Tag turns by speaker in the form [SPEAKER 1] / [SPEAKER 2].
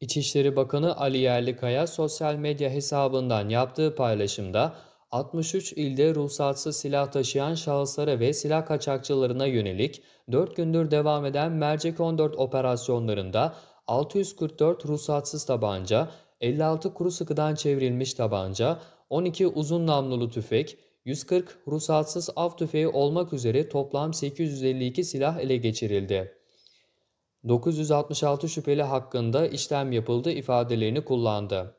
[SPEAKER 1] İçişleri Bakanı Ali Yerlikaya sosyal medya hesabından yaptığı paylaşımda 63 ilde ruhsatsız silah taşıyan şahıslara ve silah kaçakçılarına yönelik 4 gündür devam eden Mercek 14 operasyonlarında 644 ruhsatsız tabanca, 56 kuru sıkıdan çevrilmiş tabanca, 12 uzun namlulu tüfek, 140 ruhsatsız av tüfeği olmak üzere toplam 852 silah ele geçirildi. 966 şüpheli hakkında işlem yapıldı ifadelerini kullandı.